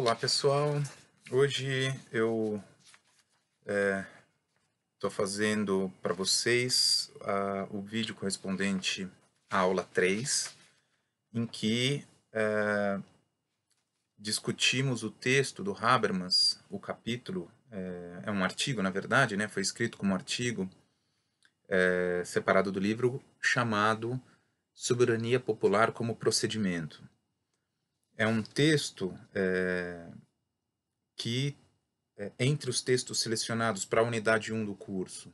Olá pessoal, hoje eu estou é, fazendo para vocês uh, o vídeo correspondente à aula 3, em que uh, discutimos o texto do Habermas, o capítulo, é, é, um artigo na verdade, né, foi escrito como artigo é, separado do livro, chamado Soberania Popular como Procedimento é um texto é, que, é, entre os textos selecionados para a unidade 1 do curso,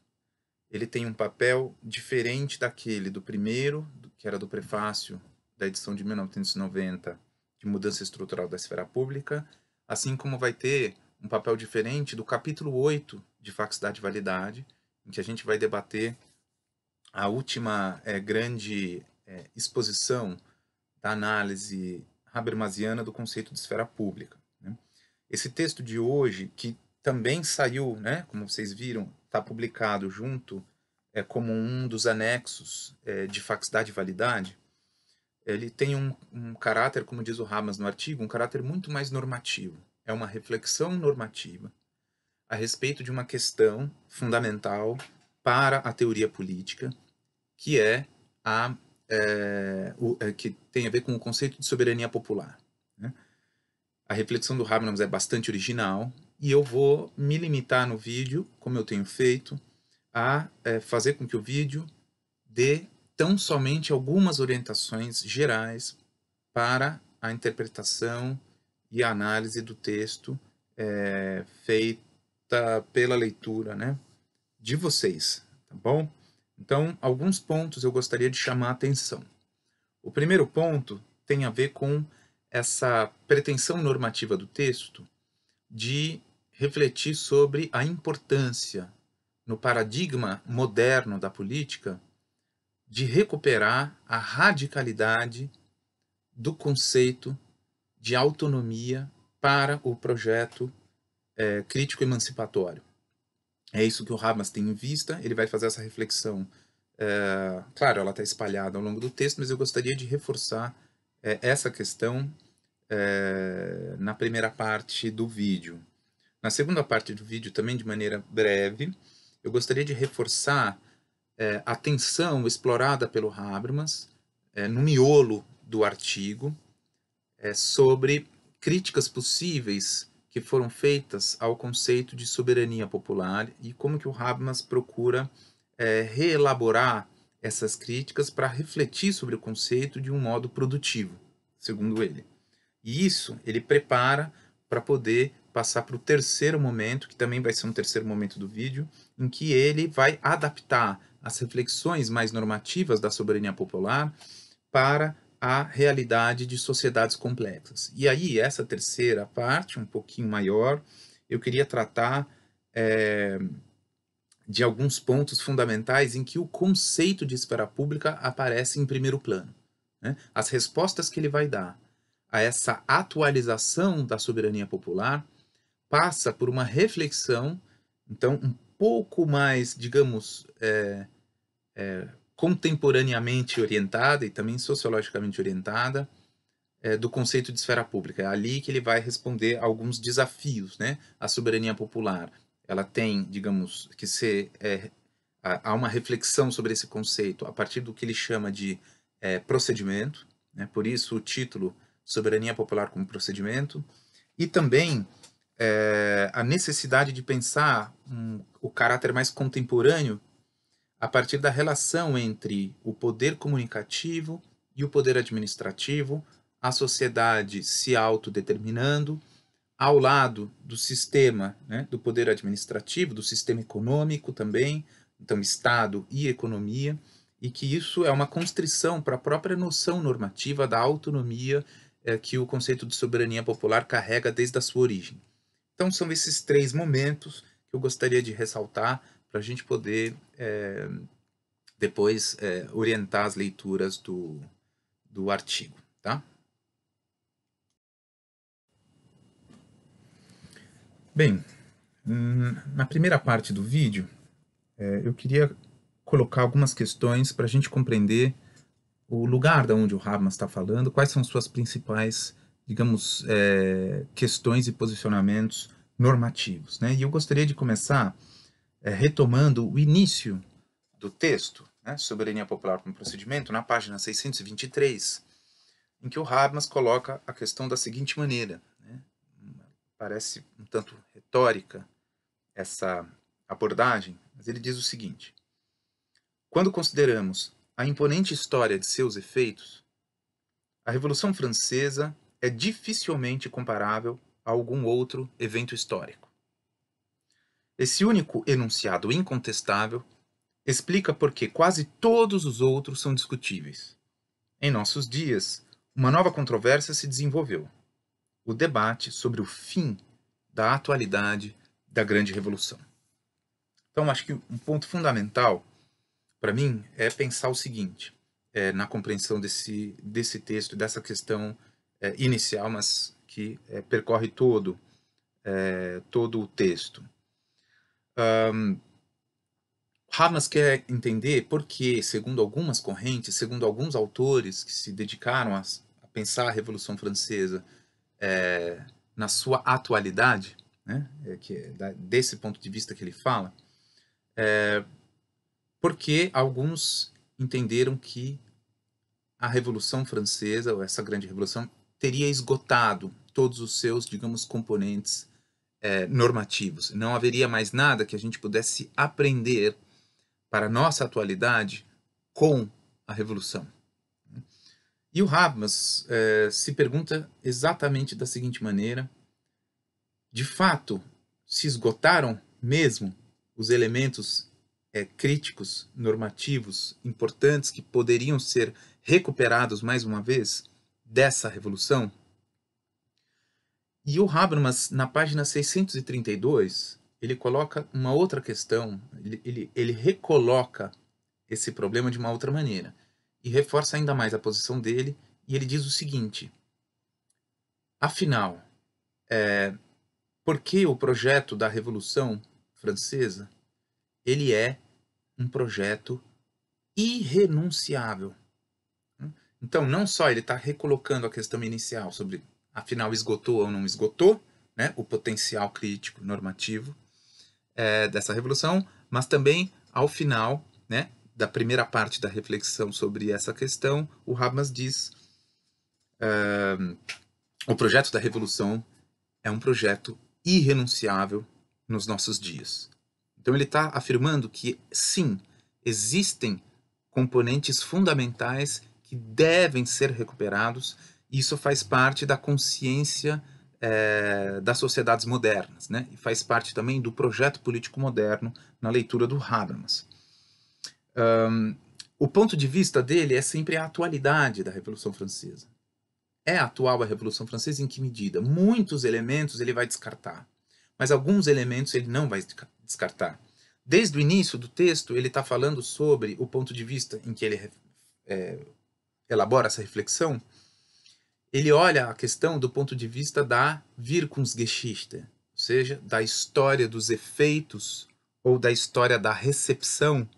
ele tem um papel diferente daquele do primeiro, que era do prefácio da edição de 1990, de mudança estrutural da esfera pública, assim como vai ter um papel diferente do capítulo 8 de Faculdade e Validade, em que a gente vai debater a última é, grande é, exposição da análise Habermasiana do conceito de esfera pública. Né? Esse texto de hoje, que também saiu, né, como vocês viram, está publicado junto é, como um dos anexos é, de Faxidade e Validade, ele tem um, um caráter, como diz o Ramas no artigo, um caráter muito mais normativo. É uma reflexão normativa a respeito de uma questão fundamental para a teoria política, que é a é, o, é, que tem a ver com o conceito de soberania popular. Né? A reflexão do Habermas é bastante original e eu vou me limitar no vídeo, como eu tenho feito, a é, fazer com que o vídeo dê tão somente algumas orientações gerais para a interpretação e a análise do texto é, feita pela leitura né, de vocês, tá bom? Então, alguns pontos eu gostaria de chamar a atenção. O primeiro ponto tem a ver com essa pretensão normativa do texto de refletir sobre a importância, no paradigma moderno da política, de recuperar a radicalidade do conceito de autonomia para o projeto é, eh, crítico emancipatório. É isso que o Habermas tem em vista, ele vai fazer essa reflexão. É, claro, ela está espalhada ao longo do texto, mas eu gostaria de reforçar é, essa questão é, na primeira parte do vídeo. Na segunda parte do vídeo, também de maneira breve, eu gostaria de reforçar a tensão explorada pelo Habermas no miolo do artigo sobre críticas possíveis que foram feitas ao conceito de soberania popular e como que o Habermas procura é, reelaborar essas críticas para refletir sobre o conceito de um modo produtivo, segundo ele. E isso ele prepara para poder passar para o terceiro momento, que também vai ser um terceiro momento do vídeo, em que ele vai adaptar as reflexões mais normativas da soberania popular para à realidade de sociedades complexas. E aí, essa terceira parte, um pouquinho maior, eu queria tratar é, de alguns pontos fundamentais em que o conceito de esfera pública aparece em primeiro plano. Né? As respostas que ele vai dar a essa atualização da soberania popular passa por uma reflexão, então, um pouco mais, digamos, é, é, contemporaneamente orientada e também sociologicamente orientada é, do conceito de esfera pública. É ali que ele vai responder a alguns desafios, né? A soberania popular, ela tem, digamos, que ser é, há uma reflexão sobre esse conceito a partir do que ele chama de é, procedimento, né? por isso o título Soberania Popular como Procedimento, e também é, a necessidade de pensar um, o caráter mais contemporâneo a partir da relação entre o poder comunicativo e o poder administrativo, a sociedade se autodeterminando, ao lado do sistema, né, do poder administrativo, do sistema econômico também, então Estado e economia, e que isso é uma constrição para a própria noção normativa da autonomia é, que o conceito de soberania popular carrega desde a sua origem. Então são esses três momentos que eu gostaria de ressaltar para a gente poder é, depois é, orientar as leituras do, do artigo, tá? Bem, hum, na primeira parte do vídeo, é, eu queria colocar algumas questões para a gente compreender o lugar da onde o Habermas está falando, quais são suas principais, digamos, é, questões e posicionamentos normativos, né? E eu gostaria de começar é, retomando o início do texto, né, Soberania Popular como Procedimento, na página 623, em que o Habermas coloca a questão da seguinte maneira. Né, parece um tanto retórica essa abordagem, mas ele diz o seguinte: Quando consideramos a imponente história de seus efeitos, a Revolução Francesa é dificilmente comparável a algum outro evento histórico. Esse único enunciado incontestável explica por que quase todos os outros são discutíveis. Em nossos dias, uma nova controvérsia se desenvolveu: o debate sobre o fim da atualidade da Grande Revolução. Então, acho que um ponto fundamental para mim é pensar o seguinte, é, na compreensão desse, desse texto, dessa questão é, inicial, mas que é, percorre todo, é, todo o texto. Um, Hamas quer entender porque, segundo algumas correntes, segundo alguns autores que se dedicaram a, a pensar a Revolução Francesa é, na sua atualidade, né, é, que é da, desse ponto de vista que ele fala, é, porque alguns entenderam que a Revolução Francesa, ou essa grande revolução, teria esgotado todos os seus, digamos, componentes é, normativos. Não haveria mais nada que a gente pudesse aprender para a nossa atualidade com a Revolução. E o Habmas é, se pergunta exatamente da seguinte maneira: de fato, se esgotaram mesmo os elementos é, críticos, normativos, importantes que poderiam ser recuperados mais uma vez dessa revolução? E o Habermas, na página 632, ele coloca uma outra questão, ele, ele, ele recoloca esse problema de uma outra maneira e reforça ainda mais a posição dele. E ele diz o seguinte: afinal, é, por que o projeto da Revolução Francesa ele é um projeto irrenunciável? Então, não só ele está recolocando a questão inicial sobre afinal esgotou ou não esgotou né, o potencial crítico normativo é, dessa revolução, mas também ao final né, da primeira parte da reflexão sobre essa questão, o Habermas diz o projeto da revolução é um projeto irrenunciável nos nossos dias. Então ele está afirmando que sim, existem componentes fundamentais que devem ser recuperados isso faz parte da consciência é, das sociedades modernas, né? e faz parte também do projeto político moderno na leitura do Habermas. Um, o ponto de vista dele é sempre a atualidade da Revolução Francesa. É atual a Revolução Francesa em que medida? Muitos elementos ele vai descartar, mas alguns elementos ele não vai descartar. Desde o início do texto, ele está falando sobre o ponto de vista em que ele é, elabora essa reflexão, ele olha a questão do ponto de vista da Wirkungsgeschichte, ou seja, da história dos efeitos ou da história da recepção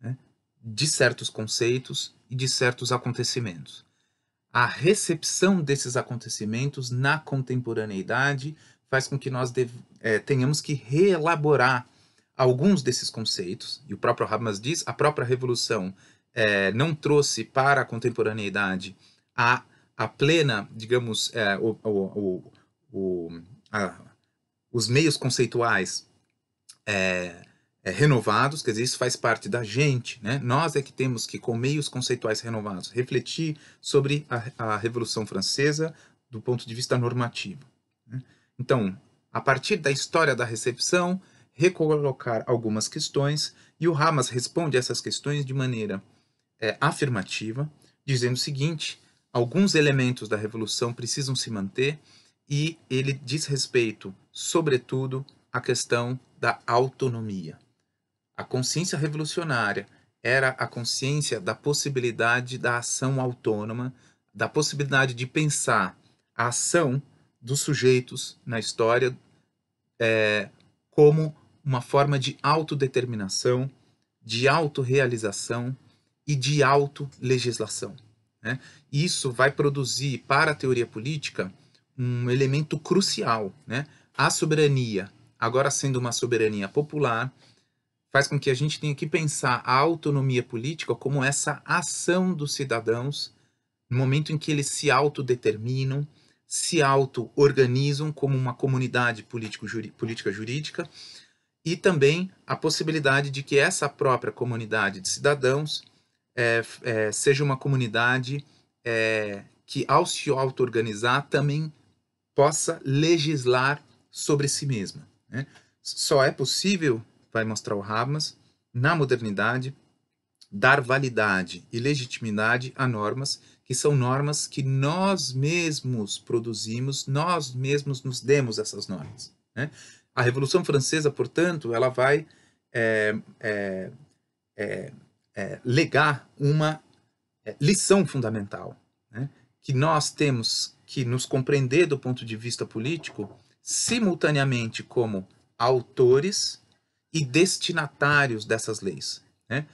né, de certos conceitos e de certos acontecimentos. A recepção desses acontecimentos na contemporaneidade faz com que nós é, tenhamos que reelaborar alguns desses conceitos, e o próprio Habermas diz, a própria Revolução é, não trouxe para a contemporaneidade a a plena, digamos, é, o, o, o, a, os meios conceituais é, é, renovados, quer dizer, isso faz parte da gente, né? Nós é que temos que, com meios conceituais renovados, refletir sobre a, a Revolução Francesa do ponto de vista normativo. Né? Então, a partir da história da recepção, recolocar algumas questões e o Hamas responde a essas questões de maneira é, afirmativa, dizendo o seguinte: alguns elementos da revolução precisam se manter e ele diz respeito, sobretudo, à questão da autonomia. A consciência revolucionária era a consciência da possibilidade da ação autônoma, da possibilidade de pensar a ação dos sujeitos na história é, como uma forma de autodeterminação, de autorrealização e de autolegislação. Né? Isso vai produzir para a teoria política um elemento crucial. Né? A soberania, agora sendo uma soberania popular, faz com que a gente tenha que pensar a autonomia política como essa ação dos cidadãos no momento em que eles se autodeterminam, se auto-organizam como uma comunidade política jurídica e também a possibilidade de que essa própria comunidade de cidadãos é, é, seja uma comunidade é, que, ao se auto-organizar, também possa legislar sobre si mesma. Né? Só é possível, vai mostrar o Habermas, na modernidade, dar validade e legitimidade a normas que são normas que nós mesmos produzimos, nós mesmos nos demos essas normas. Né? A Revolução Francesa, portanto, ela vai é, é, é, é, legar uma é, lição fundamental, né? que nós temos que nos compreender do ponto de vista político simultaneamente como autores e destinatários dessas leis. Né?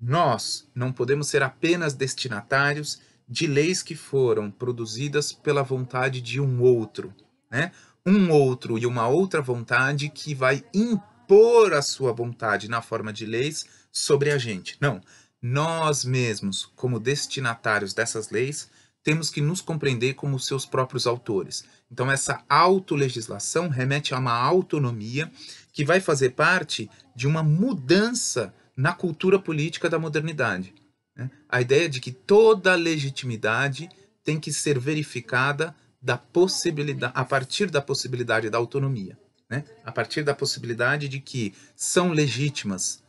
Nós não podemos ser apenas destinatários de leis que foram produzidas pela vontade de um outro, né? um outro e uma outra vontade que vai impor a sua vontade na forma de leis sobre a gente. Não. Nós mesmos, como destinatários dessas leis, temos que nos compreender como seus próprios autores. Então, essa autolegislação remete a uma autonomia que vai fazer parte de uma mudança na cultura política da modernidade. Né? A ideia de que toda legitimidade tem que ser verificada da possibilidade, a partir da possibilidade da autonomia, né? a partir da possibilidade de que são legítimas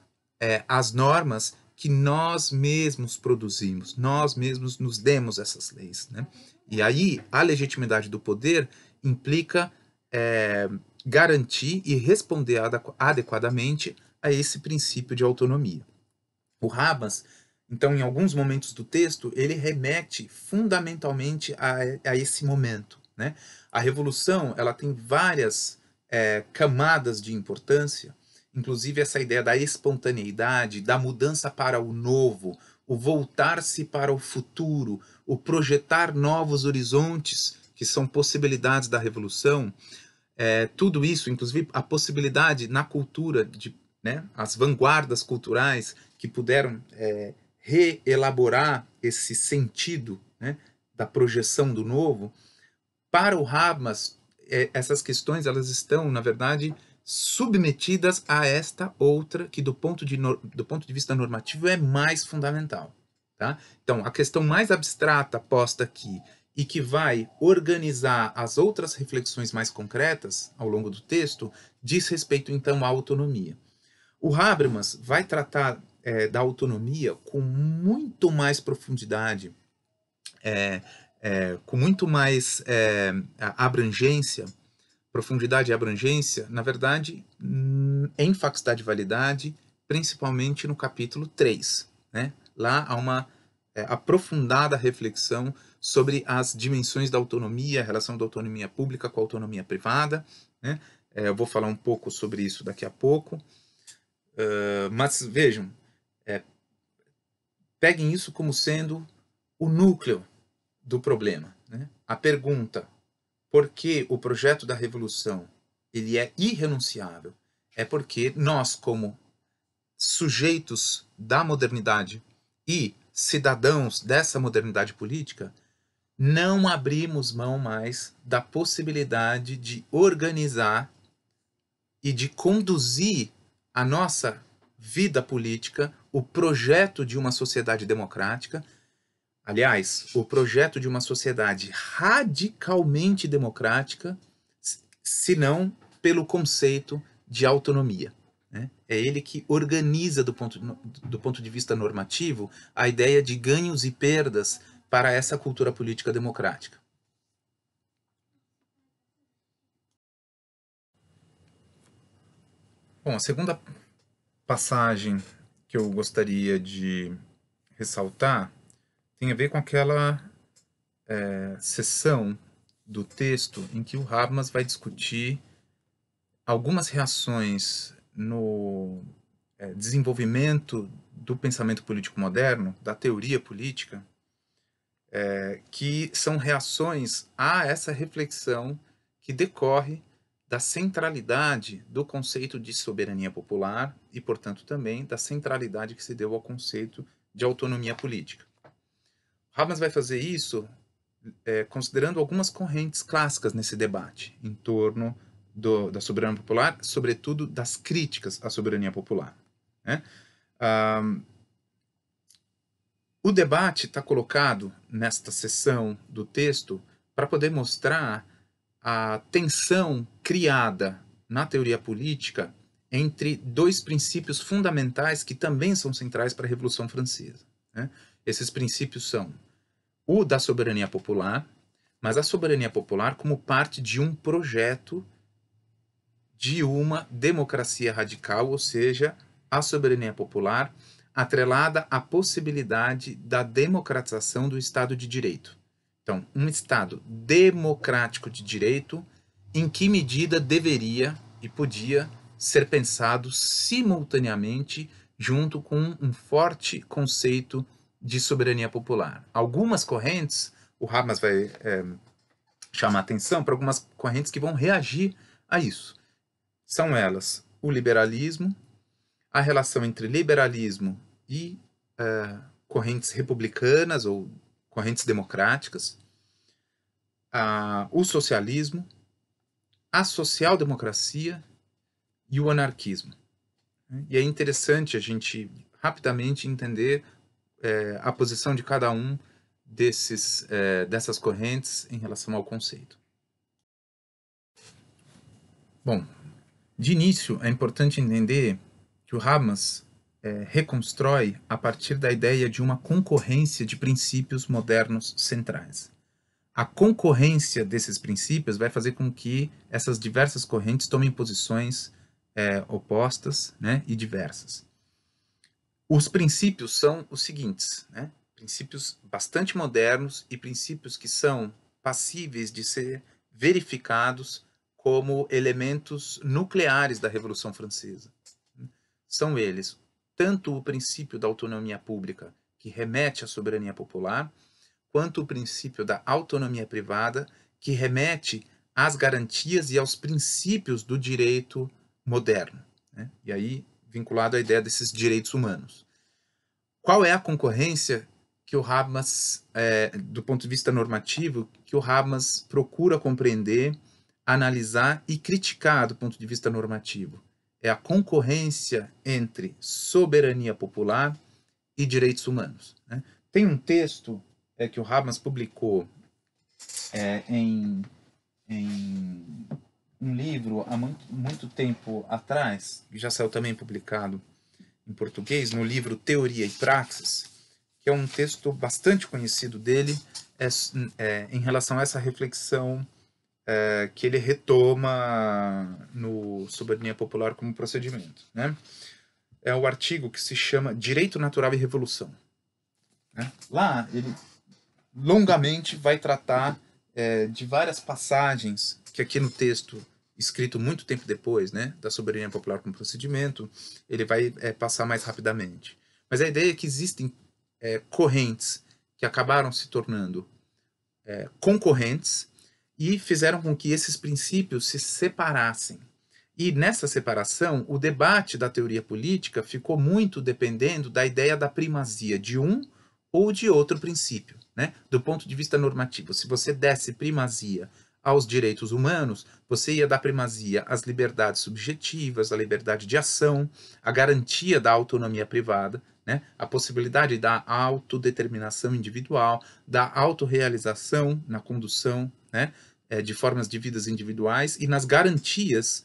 é, as normas que nós mesmos produzimos, nós mesmos nos demos essas leis. Né? E aí a legitimidade do poder implica é, garantir e responder adequadamente a esse princípio de autonomia. O Rabas, então, em alguns momentos do texto, ele remete fundamentalmente a, a esse momento. Né? A revolução ela tem várias é, camadas de importância Inclusive, essa ideia da espontaneidade, da mudança para o novo, o voltar-se para o futuro, o projetar novos horizontes, que são possibilidades da revolução, é, tudo isso, inclusive a possibilidade na cultura, de, né, as vanguardas culturais que puderam é, reelaborar esse sentido né, da projeção do novo, para o Habermas, é, essas questões elas estão, na verdade, submetidas a esta outra que do ponto de, do ponto de vista normativo é mais fundamental. Tá? Então, a questão mais abstrata posta aqui e que vai organizar as outras reflexões mais concretas ao longo do texto diz respeito, então, à autonomia. O Habermas vai tratar é, da autonomia com muito mais profundidade, é, é, com muito mais é, abrangência profundidade e abrangência, na verdade, em Faculdade e Validade, principalmente no capítulo 3. Né? Lá há uma é, aprofundada reflexão sobre as dimensões da autonomia, a relação da autonomia pública com a autonomia privada. Né? É, eu vou falar um pouco sobre isso daqui a pouco. Uh, mas vejam, é, peguem isso como sendo o núcleo do problema. Né? A pergunta porque o projeto da revolução ele é irrenunciável, é porque nós, como sujeitos da modernidade e cidadãos dessa modernidade política, não abrimos mão mais da possibilidade de organizar e de conduzir a nossa vida política, o projeto de uma sociedade democrática, Aliás, o projeto de uma sociedade radicalmente democrática, se não pelo conceito de autonomia. Né? É ele que organiza, do ponto, do ponto de vista normativo, a ideia de ganhos e perdas para essa cultura política democrática. Bom, a segunda passagem que eu gostaria de ressaltar tem a ver com aquela é, sessão do texto em que o Habermas vai discutir algumas reações no é, desenvolvimento do pensamento político moderno, da teoria política, é, que são reações a essa reflexão que decorre da centralidade do conceito de soberania popular e, portanto, também da centralidade que se deu ao conceito de autonomia política. Habermas vai fazer isso é, considerando algumas correntes clássicas nesse debate em torno do, da soberania popular, sobretudo das críticas à soberania popular. Né? Um, o debate está colocado nesta seção do texto para poder mostrar a tensão criada na teoria política entre dois princípios fundamentais que também são centrais para a Revolução Francesa. Né? Esses princípios são o da soberania popular, mas a soberania popular como parte de um projeto de uma democracia radical, ou seja, a soberania popular atrelada à possibilidade da democratização do Estado de Direito. Então, um Estado democrático de direito, em que medida deveria e podia ser pensado simultaneamente junto com um forte conceito de soberania popular. Algumas correntes, o Habermas vai é, chamar atenção para algumas correntes que vão reagir a isso. São elas o liberalismo, a relação entre liberalismo e uh, correntes republicanas ou correntes democráticas, uh, o socialismo, a social-democracia e o anarquismo. E é interessante a gente rapidamente entender é, a posição de cada um desses, é, dessas correntes em relação ao conceito. Bom, de início é importante entender que o Habermas é, reconstrói a partir da ideia de uma concorrência de princípios modernos centrais. A concorrência desses princípios vai fazer com que essas diversas correntes tomem posições é, opostas né, e diversas. Os princípios são os seguintes, né? princípios bastante modernos e princípios que são passíveis de ser verificados como elementos nucleares da Revolução Francesa. Né? São eles tanto o princípio da autonomia pública, que remete à soberania popular, quanto o princípio da autonomia privada, que remete às garantias e aos princípios do direito moderno. Né? E aí vinculado à ideia desses direitos humanos. Qual é a concorrência que o Habermas, é, do ponto de vista normativo, que o Habermas procura compreender, analisar e criticar do ponto de vista normativo? É a concorrência entre soberania popular e direitos humanos. Né? Tem um texto é, que o Habermas publicou é, em, em um livro há muito, muito tempo atrás, que já saiu também publicado em português, no livro Teoria e Praxis, que é um texto bastante conhecido dele é, é, em relação a essa reflexão é, que ele retoma no Soberania Popular como procedimento. Né? É o artigo que se chama Direito Natural e Revolução. Né? Lá ele longamente vai tratar é, de várias passagens que aqui no texto escrito muito tempo depois, né, da soberania popular como procedimento, ele vai é, passar mais rapidamente. Mas a ideia é que existem é, correntes que acabaram se tornando é, concorrentes e fizeram com que esses princípios se separassem. E nessa separação, o debate da teoria política ficou muito dependendo da ideia da primazia de um ou de outro princípio, né? do ponto de vista normativo. Se você desse primazia aos direitos humanos, você ia dar primazia às liberdades subjetivas, à liberdade de ação, à garantia da autonomia privada, né? a possibilidade da autodeterminação individual, da autorrealização na condução né? É, de formas de vidas individuais e nas garantias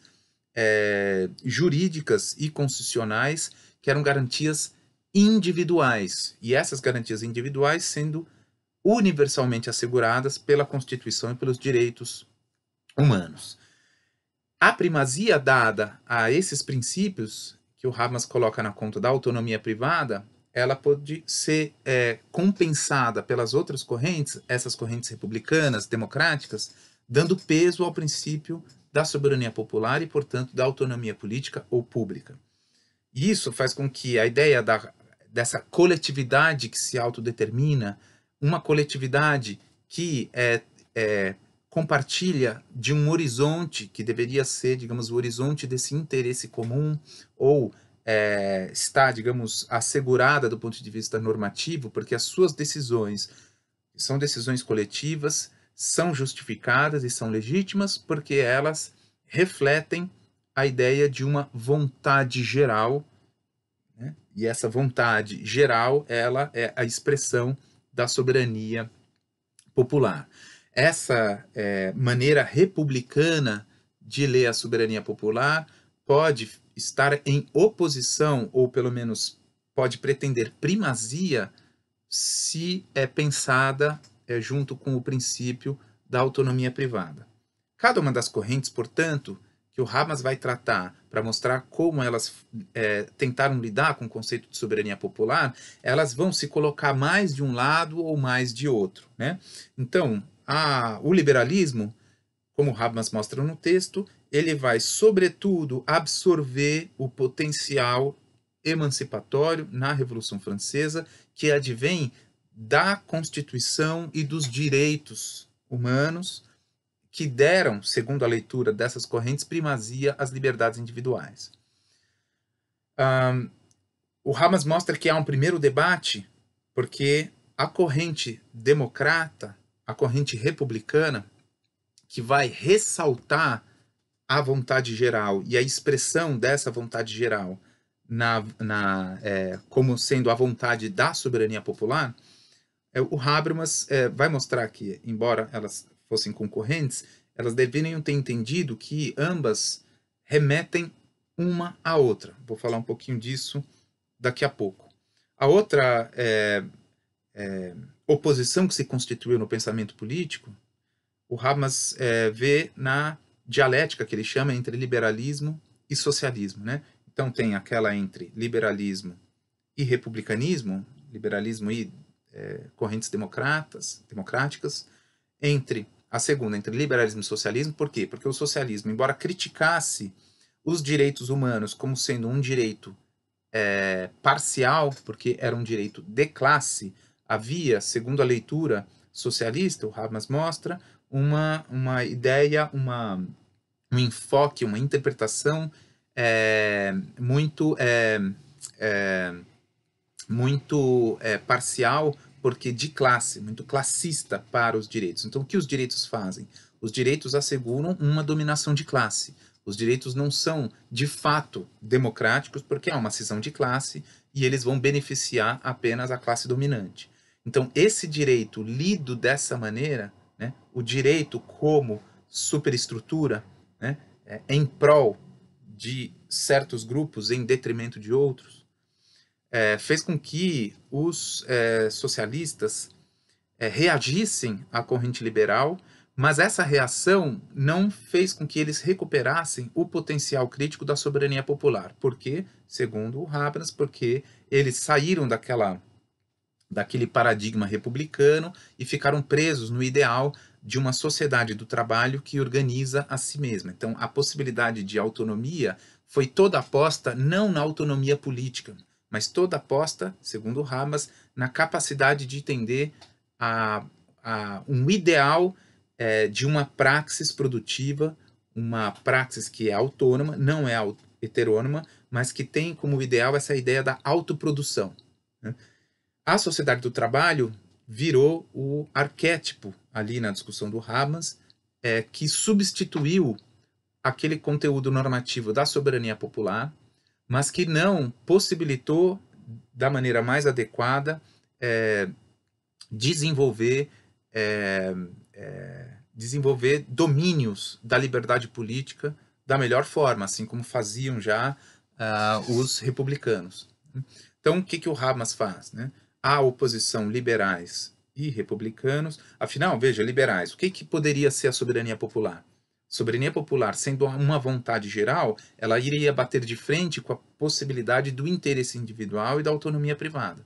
é, jurídicas e constitucionais, que eram garantias individuais, e essas garantias individuais sendo universalmente asseguradas pela Constituição e pelos direitos humanos. A primazia dada a esses princípios, que o Habermas coloca na conta da autonomia privada, ela pode ser é, compensada pelas outras correntes, essas correntes republicanas, democráticas, dando peso ao princípio da soberania popular e, portanto, da autonomia política ou pública. E isso faz com que a ideia da, dessa coletividade que se autodetermina, uma coletividade que é, é, compartilha de um horizonte que deveria ser, digamos, o horizonte desse interesse comum ou é, está, digamos, assegurada do ponto de vista normativo, porque as suas decisões são decisões coletivas, são justificadas e são legítimas porque elas refletem a ideia de uma vontade geral, né? e essa vontade geral ela é a expressão da soberania popular. Essa é, maneira republicana de ler a soberania popular pode estar em oposição, ou pelo menos pode pretender primazia, se é pensada é, junto com o princípio da autonomia privada. Cada uma das correntes, portanto, que o Hamas vai tratar para mostrar como elas é, tentaram lidar com o conceito de soberania popular, elas vão se colocar mais de um lado ou mais de outro. Né? Então, a, o liberalismo, como o Hamas mostra no texto, ele vai, sobretudo, absorver o potencial emancipatório na Revolução Francesa que advém da Constituição e dos direitos humanos que deram, segundo a leitura dessas correntes, primazia às liberdades individuais. Um, o Hamas mostra que há um primeiro debate, porque a corrente democrata, a corrente republicana, que vai ressaltar a vontade geral e a expressão dessa vontade geral na, na é, como sendo a vontade da soberania popular, é, o Habermas é, vai mostrar que, embora elas fossem concorrentes, elas deveriam ter entendido que ambas remetem uma à outra. Vou falar um pouquinho disso daqui a pouco. A outra é, é, oposição que se constituiu no pensamento político, o Habermas é, vê na dialética que ele chama entre liberalismo e socialismo. Né? Então tem aquela entre liberalismo e republicanismo, liberalismo e é, correntes democratas, democráticas, entre a segunda entre liberalismo e socialismo, por quê? Porque o socialismo, embora criticasse os direitos humanos como sendo um direito é, parcial, porque era um direito de classe, havia, segundo a leitura socialista, o Habermas mostra, uma, uma ideia, uma, um enfoque, uma interpretação é, muito, é, é muito é, parcial porque de classe, muito classista para os direitos. Então, o que os direitos fazem? Os direitos asseguram uma dominação de classe. Os direitos não são, de fato, democráticos, porque há é uma cisão de classe e eles vão beneficiar apenas a classe dominante. Então, esse direito lido dessa maneira, né, o direito como superestrutura, né, é, em prol de certos grupos em detrimento de outros, é, fez com que os é, socialistas é, reagissem à corrente liberal, mas essa reação não fez com que eles recuperassem o potencial crítico da soberania popular. porque, Segundo o Habermas, porque eles saíram daquela daquele paradigma republicano e ficaram presos no ideal de uma sociedade do trabalho que organiza a si mesma. Então, a possibilidade de autonomia foi toda aposta não na autonomia política, mas toda aposta, segundo Hamas, na capacidade de entender a, a um ideal é, de uma praxis produtiva, uma praxis que é autônoma, não é heterônoma, mas que tem como ideal essa ideia da autoprodução. Né? A sociedade do trabalho virou o arquétipo ali na discussão do Hamas, é, que substituiu aquele conteúdo normativo da soberania popular, mas que não possibilitou da maneira mais adequada é, desenvolver é, é, desenvolver domínios da liberdade política da melhor forma, assim como faziam já uh, os republicanos. Então, o que, que o Hamas faz? Né? oposição liberais e republicanos. Afinal, veja, liberais, o que, que poderia ser a soberania popular? soberania popular sendo uma vontade geral, ela iria bater de frente com a possibilidade do interesse individual e da autonomia privada.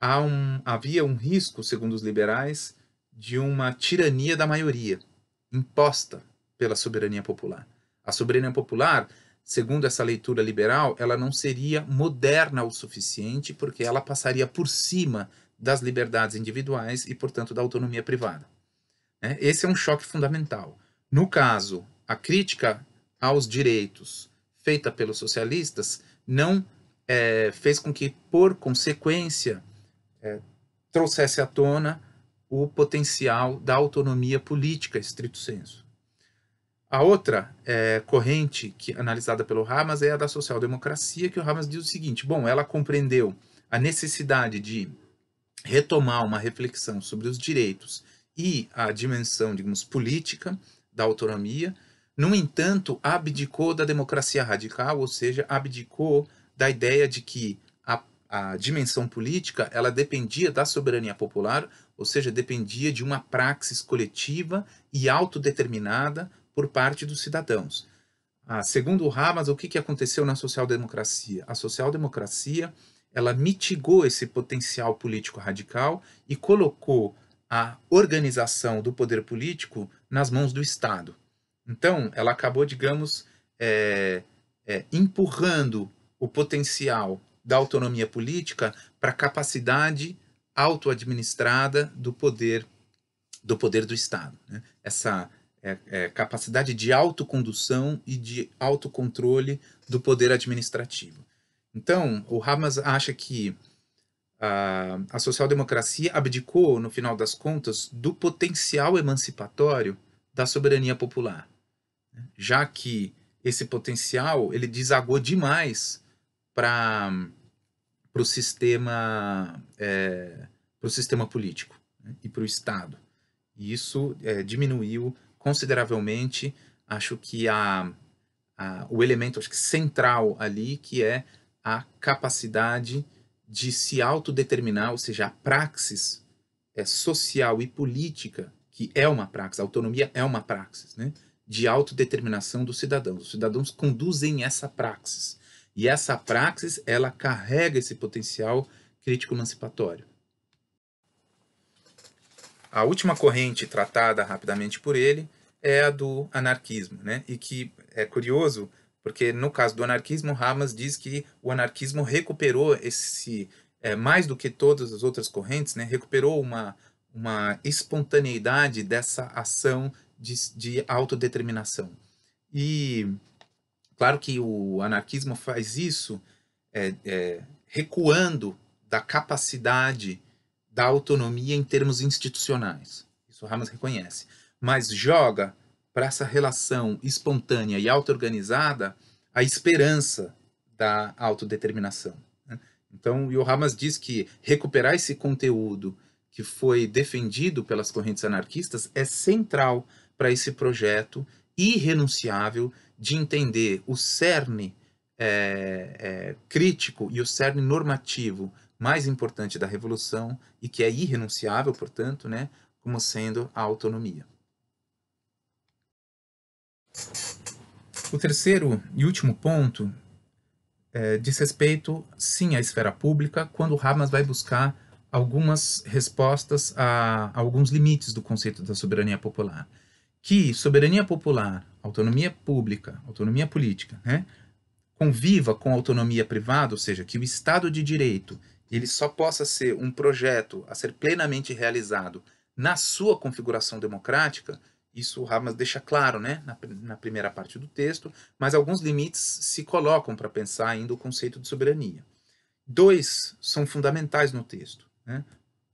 Um, havia um risco, segundo os liberais, de uma tirania da maioria, imposta pela soberania popular. A soberania popular, segundo essa leitura liberal, ela não seria moderna o suficiente porque ela passaria por cima das liberdades individuais e, portanto, da autonomia privada. Né? Esse é um choque fundamental. No caso, a crítica aos direitos feita pelos socialistas não é, fez com que, por consequência, é, trouxesse à tona o potencial da autonomia política, estrito senso. A outra é, corrente que analisada pelo Hamas é a da social-democracia, que o Hamas diz o seguinte: bom, ela compreendeu a necessidade de retomar uma reflexão sobre os direitos e a dimensão, digamos, política da autonomia, no entanto, abdicou da democracia radical, ou seja, abdicou da ideia de que a, a dimensão política ela dependia da soberania popular, ou seja, dependia de uma praxis coletiva e autodeterminada por parte dos cidadãos. Ah, segundo Hamas, o que, que aconteceu na social-democracia? A social-democracia ela mitigou esse potencial político radical e colocou a organização do poder político nas mãos do Estado. Então, ela acabou, digamos, é, é, empurrando o potencial da autonomia política para a capacidade autoadministrada do poder do poder do Estado. Né? Essa é, é capacidade de autocondução e de autocontrole do poder administrativo. Então, o Hamas acha que a, social-democracia abdicou, no final das contas, do potencial emancipatório da soberania popular, né? já que esse potencial ele desagou demais para para o sistema é, para o sistema político né? e para o Estado. E isso é, diminuiu consideravelmente, acho que a, a, o elemento acho que central ali que é a capacidade de se autodeterminar, ou seja, a praxis é social e política, que é uma praxis, a autonomia é uma praxis, né? de autodeterminação dos cidadãos. Os cidadãos conduzem essa praxis. E essa praxis, ela carrega esse potencial crítico emancipatório. A última corrente tratada rapidamente por ele é a do anarquismo, né? E que é curioso porque no caso do anarquismo, Hamas diz que o anarquismo recuperou esse, é, mais do que todas as outras correntes, né, recuperou uma, uma espontaneidade dessa ação de, de autodeterminação. E claro que o anarquismo faz isso é, é, recuando da capacidade da autonomia em termos institucionais. Isso Hamas reconhece. Mas joga para essa relação espontânea e auto-organizada a esperança da autodeterminação. Né? Então, Yohamas diz que recuperar esse conteúdo que foi defendido pelas correntes anarquistas é central para esse projeto irrenunciável de entender o cerne é, é, crítico e o cerne normativo mais importante da revolução e que é irrenunciável, portanto, né, como sendo a autonomia. O terceiro e último ponto é, diz respeito, sim, à esfera pública, quando o Habermas vai buscar algumas respostas a, a alguns limites do conceito da soberania popular. Que soberania popular, autonomia pública, autonomia política, né, conviva com autonomia privada, ou seja, que o Estado de Direito ele só possa ser um projeto a ser plenamente realizado na sua configuração democrática, isso o Habermas deixa claro né, na, na primeira parte do texto, mas alguns limites se colocam para pensar ainda o conceito de soberania. Dois são fundamentais no texto, né,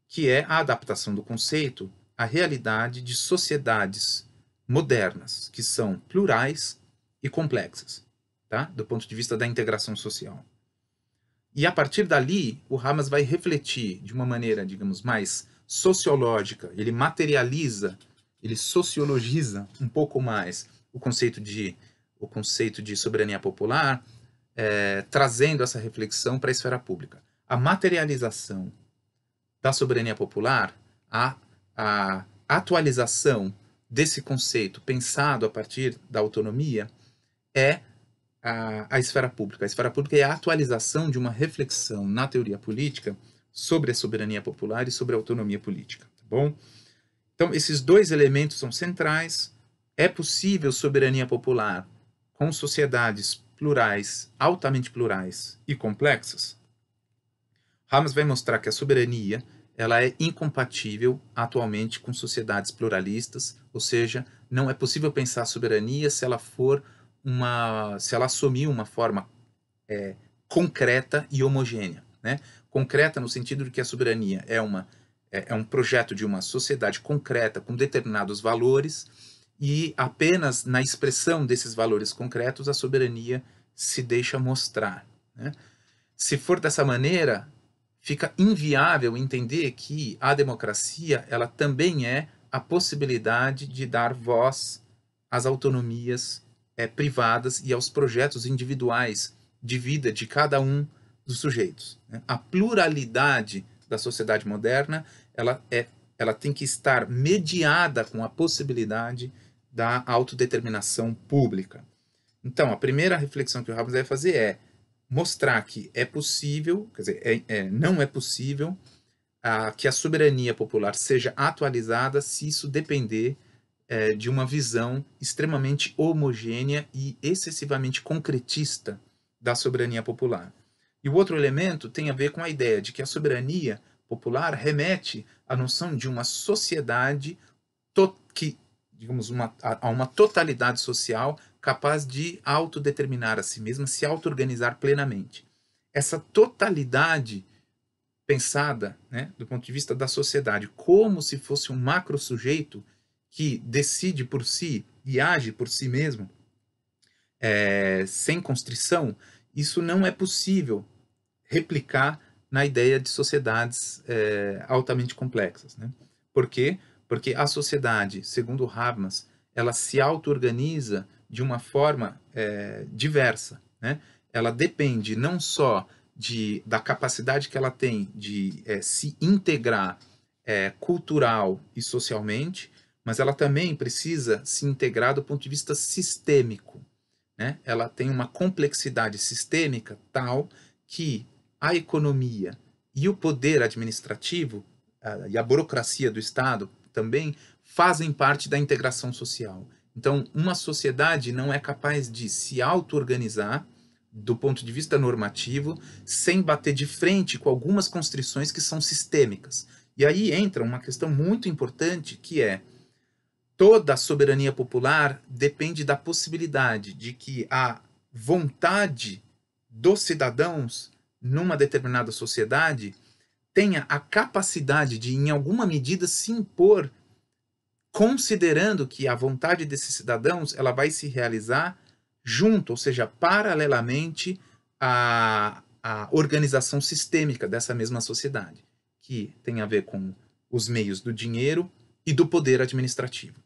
que é a adaptação do conceito à realidade de sociedades modernas, que são plurais e complexas, tá? do ponto de vista da integração social. E a partir dali, o Hamas vai refletir de uma maneira, digamos, mais sociológica, ele materializa ele sociologiza um pouco mais o conceito de, o conceito de soberania popular, é, trazendo essa reflexão para a esfera pública. A materialização da soberania popular, a, a atualização desse conceito pensado a partir da autonomia, é a, a, esfera pública. A esfera pública é a atualização de uma reflexão na teoria política sobre a soberania popular e sobre a autonomia política. Tá bom? Então, esses dois elementos são centrais. É possível soberania popular com sociedades plurais, altamente plurais e complexas? Hamas vai mostrar que a soberania ela é incompatível atualmente com sociedades pluralistas, ou seja, não é possível pensar soberania se ela for uma, se ela assumir uma forma é, concreta e homogênea, né? Concreta no sentido de que a soberania é uma é, é, um projeto de uma sociedade concreta com determinados valores e apenas na expressão desses valores concretos a soberania se deixa mostrar. Né? Se for dessa maneira, fica inviável entender que a democracia ela também é a possibilidade de dar voz às autonomias é, privadas e aos projetos individuais de vida de cada um dos sujeitos. Né? A pluralidade da sociedade moderna, ela, é, ela tem que estar mediada com a possibilidade da autodeterminação pública. Então, a primeira reflexão que o Habermas vai fazer é mostrar que é possível, quer dizer, é, é, não é possível a ah, que a soberania popular seja atualizada se isso depender é, de uma visão extremamente homogênea e excessivamente concretista da soberania popular. E o outro elemento tem a ver com a ideia de que a soberania popular remete à noção de uma sociedade que, digamos, uma, a, uma totalidade social capaz de autodeterminar a si mesma, se auto-organizar plenamente. Essa totalidade pensada, né, do ponto de vista da sociedade, como se fosse um macro sujeito que decide por si e age por si mesmo, é, sem constrição, isso não é possível replicar na ideia de sociedades é, altamente complexas. Né? Por quê? Porque a sociedade, segundo Habermas, ela se auto-organiza de uma forma é, diversa. Né? Ela depende não só de, da capacidade que ela tem de é, se integrar é, cultural e socialmente, mas ela também precisa se integrar do ponto de vista sistêmico. Né? Ela tem uma complexidade sistêmica tal que a economia e o poder administrativo ah, e a burocracia do Estado também fazem parte da integração social. Então, uma sociedade não é capaz de se auto-organizar do ponto de vista normativo, sem bater de frente com algumas constrições que são sistêmicas. E aí entra uma questão muito importante que é toda a soberania popular depende da possibilidade de que a vontade dos cidadãos numa determinada sociedade tenha a capacidade de, em alguma medida, se impor, considerando que a vontade desses cidadãos ela vai se realizar junto, ou seja, paralelamente à, à organização sistêmica dessa mesma sociedade, que tem a ver com os meios do dinheiro e do poder administrativo.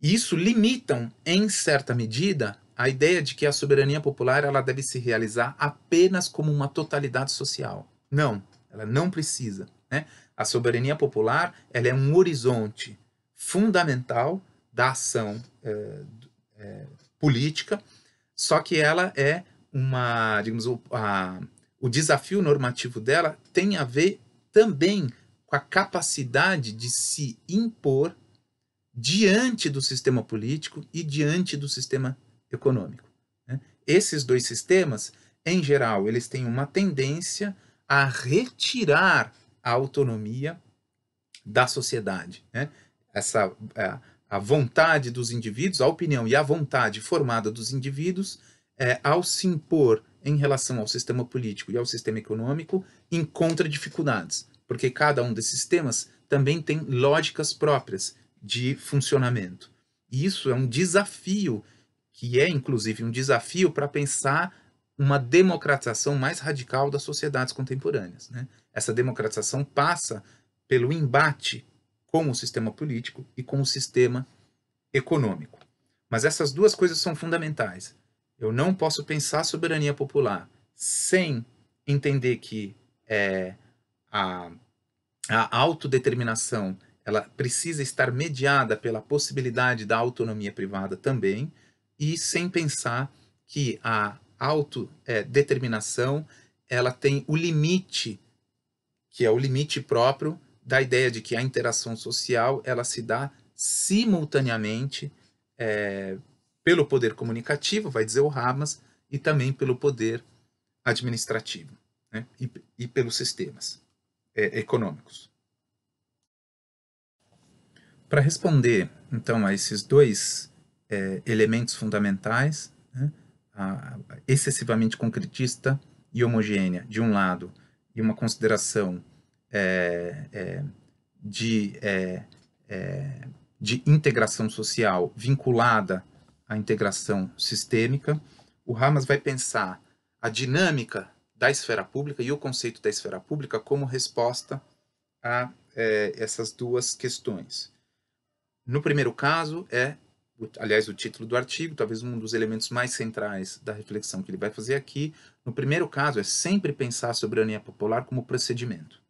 isso limitam, em certa medida, a ideia de que a soberania popular ela deve se realizar apenas como uma totalidade social. Não, ela não precisa. Né? A soberania popular ela é um horizonte fundamental da ação é, é, política, só que ela é uma, digamos, o, a, o desafio normativo dela tem a ver também com a capacidade de se impor diante do sistema político e diante do sistema econômico. Né? Esses dois sistemas, em geral, eles têm uma tendência a retirar a autonomia da sociedade. Né? Essa, a, a, vontade dos indivíduos, a opinião e a vontade formada dos indivíduos, é, ao se impor em relação ao sistema político e ao sistema econômico, encontra dificuldades, porque cada um desses sistemas também tem lógicas próprias de funcionamento. E isso é um desafio que é inclusive um desafio para pensar uma democratização mais radical das sociedades contemporâneas. Né? Essa democratização passa pelo embate com o sistema político e com o sistema econômico. Mas essas duas coisas são fundamentais. Eu não posso pensar a soberania popular sem entender que é, a, a autodeterminação ela precisa estar mediada pela possibilidade da autonomia privada também, e sem pensar que a autodeterminação ela tem o limite, que é o limite próprio da ideia de que a interação social ela se dá simultaneamente é, pelo poder comunicativo, vai dizer o Hamas, e também pelo poder administrativo né? e, e, pelos sistemas é, econômicos. Para responder, então, a esses dois é, elementos fundamentais, né? a, a, excessivamente concretista e homogênea, de um lado, e uma consideração é, é, de, é, é, de integração social vinculada à integração sistêmica, o Hamas vai pensar a dinâmica da esfera pública e o conceito da esfera pública como resposta a é, essas duas questões. No primeiro caso, é aliás, o título do artigo, talvez um dos elementos mais centrais da reflexão que ele vai fazer aqui. No primeiro caso, é sempre pensar a soberania popular como procedimento.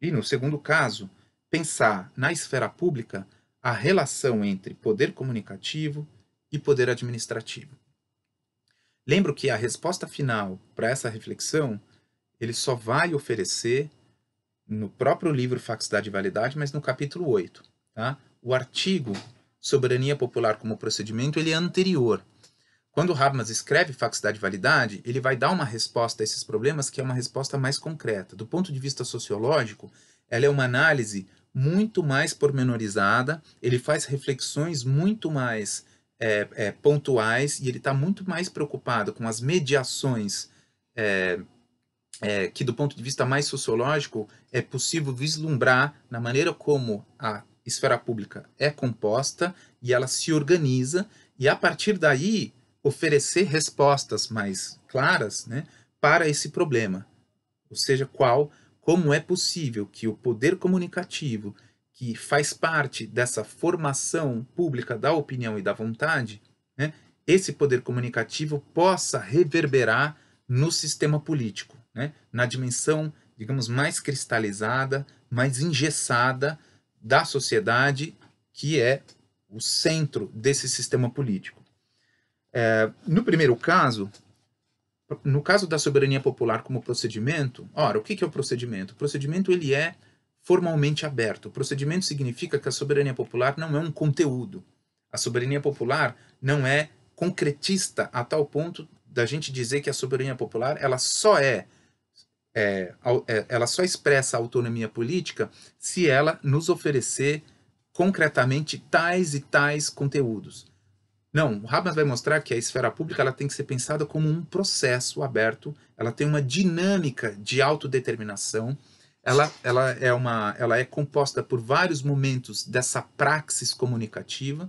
E no segundo caso, pensar na esfera pública a relação entre poder comunicativo e poder administrativo. Lembro que a resposta final para essa reflexão ele só vai oferecer no próprio livro Faculdade e Validade, mas no capítulo 8. Tá? O artigo soberania popular como procedimento, ele é anterior. Quando Habermas escreve Faculdade e Validade, ele vai dar uma resposta a esses problemas que é uma resposta mais concreta. Do ponto de vista sociológico, ela é uma análise muito mais pormenorizada, ele faz reflexões muito mais é, é, pontuais e ele está muito mais preocupado com as mediações é, é, que, do ponto de vista mais sociológico, é possível vislumbrar na maneira como a esfera pública é composta e ela se organiza, e a partir daí oferecer respostas mais claras né, para esse problema. Ou seja, qual, como é possível que o poder comunicativo, que faz parte dessa formação pública da opinião e da vontade, né, esse poder comunicativo possa reverberar no sistema político, né, na dimensão, digamos, mais cristalizada, mais engessada da sociedade que é o centro desse sistema político. É, no primeiro caso, no caso da soberania popular como procedimento, ora, o que é o procedimento? O procedimento ele é formalmente aberto. O procedimento significa que a soberania popular não é um conteúdo. A soberania popular não é concretista a tal ponto da gente dizer que a soberania popular ela só é é, é, ela só expressa autonomia política se ela nos oferecer concretamente tais e tais conteúdos. Não, o Habermas vai mostrar que a esfera pública ela tem que ser pensada como um processo aberto, ela tem uma dinâmica de autodeterminação, ela, ela, é, uma, ela é composta por vários momentos dessa praxis comunicativa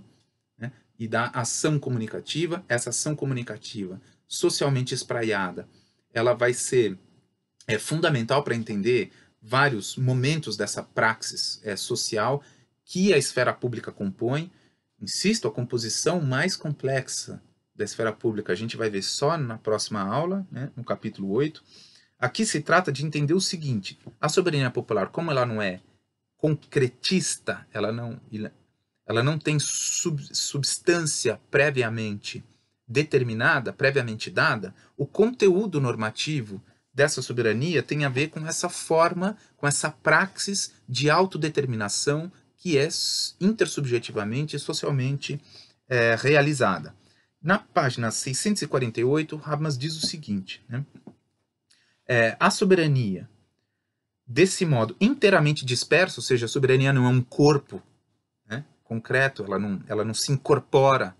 né, e da ação comunicativa. Essa ação comunicativa socialmente espraiada, ela vai ser é fundamental para entender vários momentos dessa praxis é, social que a esfera pública compõe. Insisto, a composição mais complexa da esfera pública a gente vai ver só na próxima aula, né, no capítulo 8. Aqui se trata de entender o seguinte: a soberania popular, como ela não é concretista, ela não, ela não tem sub, substância previamente determinada, previamente dada, o conteúdo normativo dessa soberania tem a ver com essa forma, com essa praxis de autodeterminação que é intersubjetivamente e socialmente é, realizada. Na página 648, Habermas diz o seguinte: né? é, a soberania, desse modo inteiramente dispersa, ou seja, a soberania não é um corpo né, concreto, ela não, ela não se incorpora.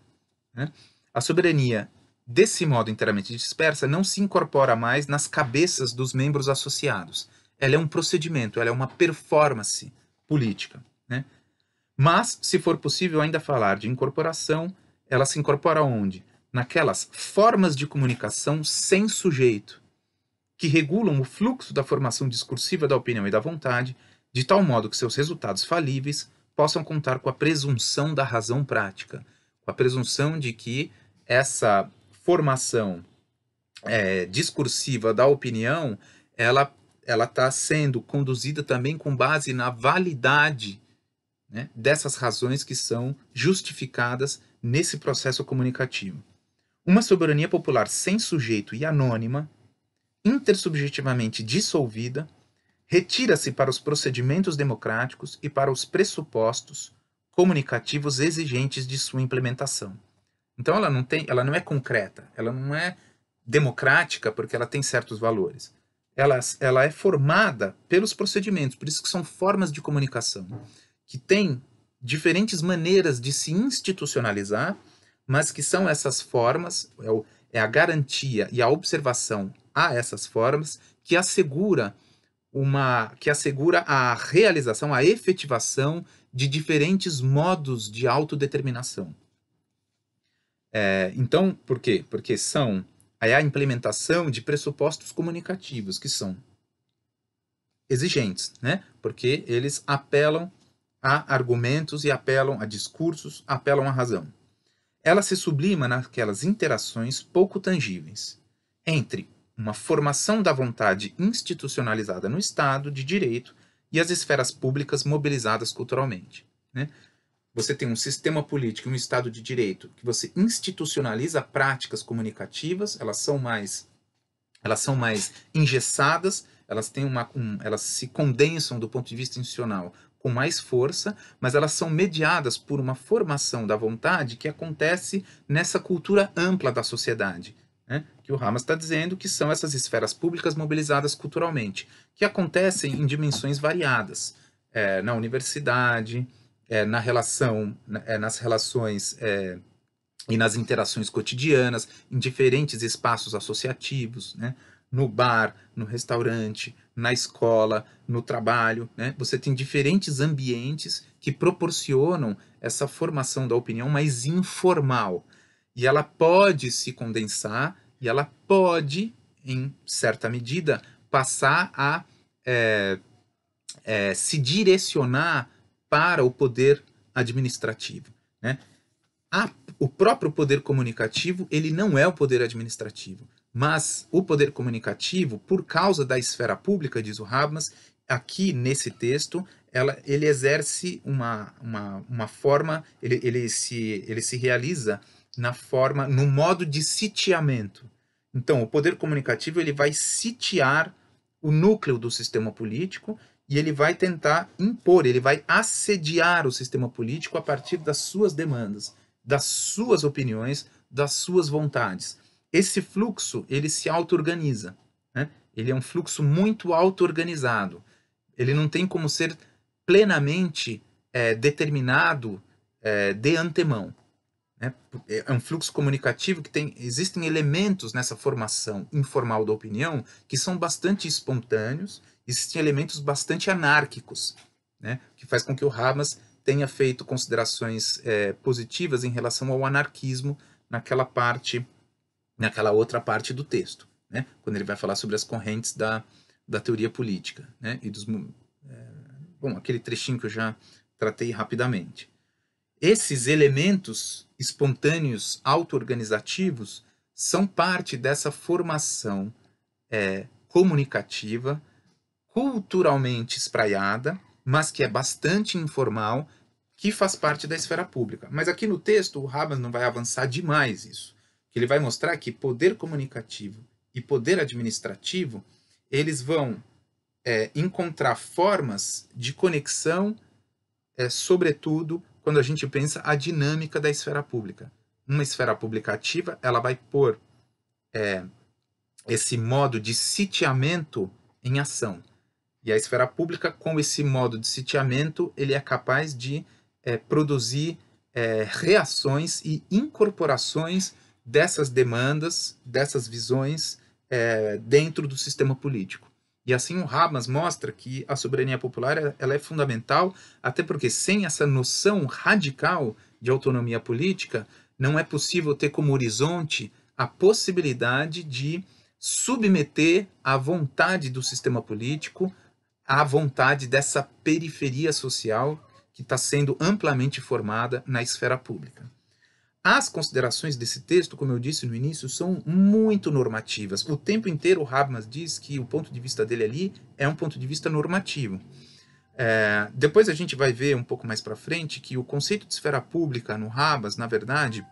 Né? A soberania desse modo inteiramente dispersa, não se incorpora mais nas cabeças dos membros associados. Ela é um procedimento, ela é uma performance política. Né? Mas, se for possível ainda falar de incorporação, ela se incorpora onde? Naquelas formas de comunicação sem sujeito, que regulam o fluxo da formação discursiva da opinião e da vontade, de tal modo que seus resultados falíveis possam contar com a presunção da razão prática, com a presunção de que essa formação é, discursiva da opinião, ela ela está sendo conduzida também com base na validade né, dessas razões que são justificadas nesse processo comunicativo. Uma soberania popular sem sujeito e anônima, intersubjetivamente dissolvida, retira-se para os procedimentos democráticos e para os pressupostos comunicativos exigentes de sua implementação. Então ela não tem, ela não é concreta, ela não é democrática porque ela tem certos valores. Ela, ela é formada pelos procedimentos, por isso que são formas de comunicação que têm diferentes maneiras de se institucionalizar, mas que são essas formas, é, o, é a garantia e a observação a essas formas que assegura uma que assegura a realização, a efetivação de diferentes modos de autodeterminação. É, então, por quê? Porque são aí a implementação de pressupostos comunicativos que são exigentes, né? Porque eles apelam a argumentos e apelam a discursos, apelam à razão. Ela se sublima naquelas interações pouco tangíveis entre uma formação da vontade institucionalizada no Estado de direito e as esferas públicas mobilizadas culturalmente. Né? Você tem um sistema político e um Estado de Direito que você institucionaliza práticas comunicativas, elas são mais, elas são mais engessadas, elas, têm uma, um, elas se condensam do ponto de vista institucional com mais força, mas elas são mediadas por uma formação da vontade que acontece nessa cultura ampla da sociedade. Né? Que o Hamas está dizendo que são essas esferas públicas mobilizadas culturalmente, que acontecem em dimensões variadas, é, na universidade, é, na relação, é, nas relações é, e nas interações cotidianas, em diferentes espaços associativos, né? no bar, no restaurante, na escola, no trabalho. Né? Você tem diferentes ambientes que proporcionam essa formação da opinião mais informal. E ela pode se condensar e ela pode, em certa medida, passar a é, é, se direcionar para o poder administrativo. Né? A, o próprio poder comunicativo ele não é o poder administrativo, mas o poder comunicativo, por causa da esfera pública, diz o Habermas, aqui nesse texto, ela, ele exerce uma, uma, uma forma, ele, ele, se, ele se realiza na forma, no modo de sitiamento. Então, o poder comunicativo ele vai sitiar o núcleo do sistema político e ele vai tentar impor, ele vai assediar o sistema político a partir das suas demandas, das suas opiniões, das suas vontades. Esse fluxo, ele se auto-organiza. Né? Ele é um fluxo muito auto-organizado. Ele não tem como ser plenamente é, determinado é, de antemão. Né? É um fluxo comunicativo que tem. Existem elementos nessa formação informal da opinião que são bastante espontâneos existem elementos bastante anárquicos, né, que faz com que o Hamas tenha feito considerações é, positivas em relação ao anarquismo naquela parte, naquela outra parte do texto, né, quando ele vai falar sobre as correntes da, da teoria política, né, e dos, é, bom, aquele trechinho que eu já tratei rapidamente. Esses elementos espontâneos auto-organizativos são parte dessa formação é, comunicativa culturalmente espraiada, mas que é bastante informal, que faz parte da esfera pública. Mas aqui no texto, o Habermas não vai avançar demais isso, que ele vai mostrar que poder comunicativo e poder administrativo, eles vão é, encontrar formas de conexão, é, sobretudo quando a gente pensa a dinâmica da esfera pública. Uma esfera pública ativa, ela vai pôr é, esse modo de sitiamento em ação. E a esfera pública, com esse modo de sitiamento, ele é capaz de é, produzir é, reações e incorporações dessas demandas, dessas visões é, dentro do sistema político. E assim o Hamas mostra que a soberania popular ela é fundamental, até porque sem essa noção radical de autonomia política, não é possível ter como horizonte a possibilidade de submeter à vontade do sistema político à vontade dessa periferia social que está sendo amplamente formada na esfera pública. As considerações desse texto, como eu disse no início, são muito normativas. O tempo inteiro o Habermas diz que o ponto de vista dele ali é um ponto de vista normativo. É, depois a gente vai ver um pouco mais para frente que o conceito de esfera pública no Habermas, na verdade,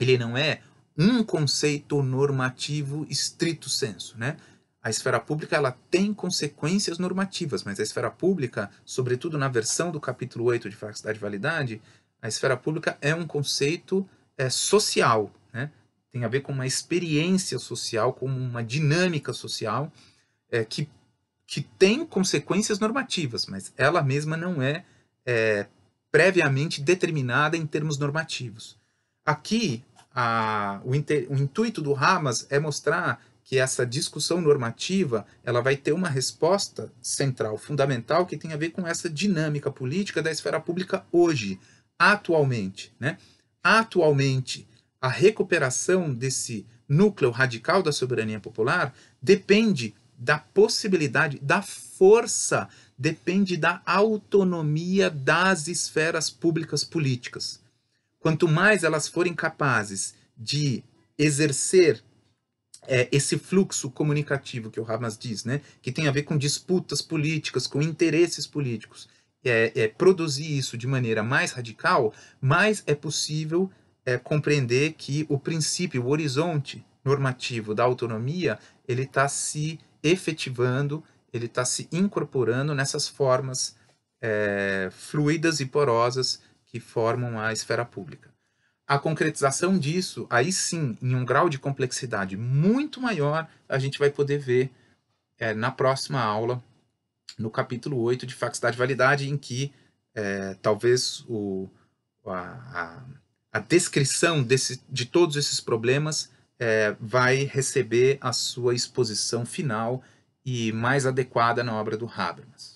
ele não é um conceito normativo estrito senso, né? a esfera pública ela tem consequências normativas, mas a esfera pública, sobretudo na versão do capítulo 8 de faculdade e Validade, a esfera pública é um conceito é, social, né? tem a ver com uma experiência social, com uma dinâmica social é, que, que tem consequências normativas, mas ela mesma não é, é previamente determinada em termos normativos. Aqui, a, o, inter, o intuito do Hamas é mostrar que essa discussão normativa ela vai ter uma resposta central, fundamental, que tem a ver com essa dinâmica política da esfera pública hoje, atualmente. Né? Atualmente, a recuperação desse núcleo radical da soberania popular depende da possibilidade, da força, depende da autonomia das esferas públicas políticas. Quanto mais elas forem capazes de exercer é, esse fluxo comunicativo que o Hamas diz, né, que tem a ver com disputas políticas, com interesses políticos, é, é produzir isso de maneira mais radical, mais é possível é, compreender que o princípio, o horizonte normativo da autonomia, ele está se efetivando, ele está se incorporando nessas formas é, fluidas e porosas que formam a esfera pública a concretização disso, aí sim, em um grau de complexidade muito maior, a gente vai poder ver é, na próxima aula, no capítulo 8 de Faculdade e Validade, em que é, talvez o, a, a, descrição desse, de todos esses problemas é, vai receber a sua exposição final e mais adequada na obra do Habermas.